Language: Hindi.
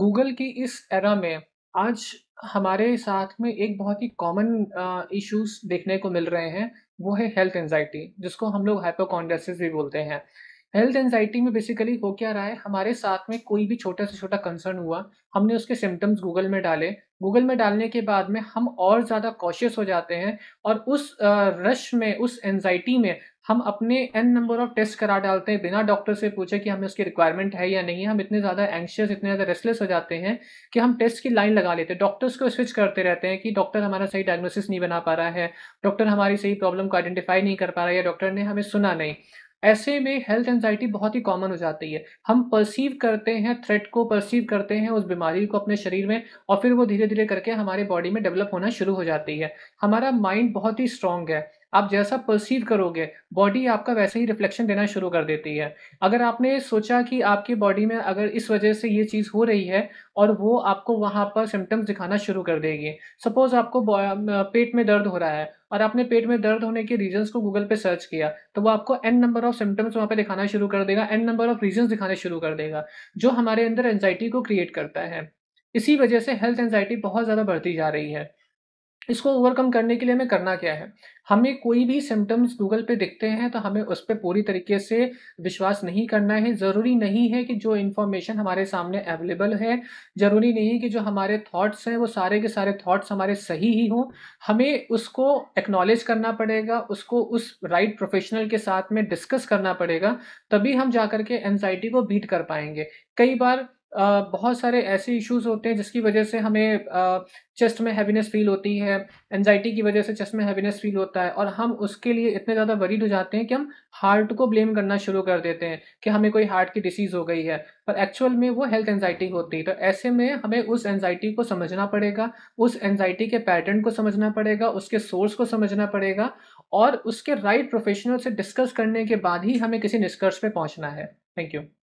गूगल की इस एरा में आज हमारे साथ में एक बहुत ही कॉमन इश्यूज देखने को मिल रहे हैं वो है हेल्थ एनजाइटी जिसको हम लोग हाइपोकॉन्डेसिस भी बोलते हैं हेल्थ एनजाइटी में बेसिकली हो क्या रहा है हमारे साथ में कोई भी छोटा से छोटा कंसर्न हुआ हमने उसके सिम्टम्स गूगल में डाले गूगल में डालने के बाद में हम और ज़्यादा कॉशियस हो जाते हैं और उस रश में उस एनजाइटी में हम अपने एन नंबर ऑफ टेस्ट करा डालते हैं बिना डॉक्टर से पूछे कि हमें उसकी रिक्वायरमेंट है या नहीं हम इतने ज़्यादा एंशियस इतने ज़्यादा रेस्टलेस हो जाते हैं कि हम टेस्ट की लाइन लगा लेते हैं डॉक्टर्स को स्विच करते रहते हैं कि डॉक्टर हमारा सही डायग्नोसिस नहीं बना पा रहा है डॉक्टर हमारी सही प्रॉब्लम को आइडेंटिफाई नहीं कर पा रहा है या डॉक्टर ने हमें सुना नहीं ऐसे में हेल्थ एनजाइटी बहुत ही कॉमन हो जाती है हम परसीव करते हैं थ्रेट को परसीव करते हैं उस बीमारी को अपने शरीर में और फिर वो धीरे धीरे करके हमारे बॉडी में डेवलप होना शुरू हो जाती है हमारा माइंड बहुत ही स्ट्रांग है आप जैसा परसीव करोगे बॉडी आपका वैसे ही रिफ्लेक्शन देना शुरू कर देती है अगर आपने सोचा कि आपकी बॉडी में अगर इस वजह से ये चीज़ हो रही है और वो आपको वहाँ पर सिम्टम्स दिखाना शुरू कर देगी सपोज़ आपको पेट में दर्द हो रहा है और आपने पेट में दर्द होने के रीजन को गूगल पे सर्च किया तो वो आपको एन नंबर ऑफ सिम्टम्स वहाँ पे दिखाना शुरू कर देगा एन नंबर ऑफ रीजन दिखाना शुरू कर देगा जो हमारे अंदर एनजाइटी को क्रिएट करता है इसी वजह से हेल्थ एनजाइटी बहुत ज़्यादा बढ़ती जा रही है इसको ओवरकम करने के लिए हमें करना क्या है हमें कोई भी सिम्टम्स गूगल पे दिखते हैं तो हमें उस पर पूरी तरीके से विश्वास नहीं करना है ज़रूरी नहीं है कि जो इन्फॉर्मेशन हमारे सामने अवेलेबल है ज़रूरी नहीं है कि जो हमारे थॉट्स हैं वो सारे के सारे थॉट्स हमारे सही ही हों हमें उसको एक्नॉलेज करना पड़ेगा उसको उस राइट right प्रोफेशनल के साथ में डिस्कस करना पड़ेगा तभी हम जा के एनजाइटी को बीट कर पाएंगे कई बार बहुत सारे ऐसे इश्यूज होते हैं जिसकी वजह से हमें चेस्ट में हैवीनेस फील होती है एनजाइटी की वजह से चेस्ट में हैवीनेस फील होता है और हम उसके लिए इतने ज़्यादा वरीड हो जाते हैं कि हम हार्ट को ब्लेम करना शुरू कर देते हैं कि हमें कोई हार्ट की डिसीज़ हो गई है पर एक्चुअल में वो हेल्थ एनजाइटी होती है तो ऐसे में हमें उस एनजाइटी को समझना पड़ेगा उस एनजाइटी के पैटर्न को समझना पड़ेगा उसके सोर्स को समझना पड़ेगा और उसके राइट right प्रोफेशनल से डिस्कस करने के बाद ही हमें किसी निष्कर्ष पर पहुँचना है थैंक यू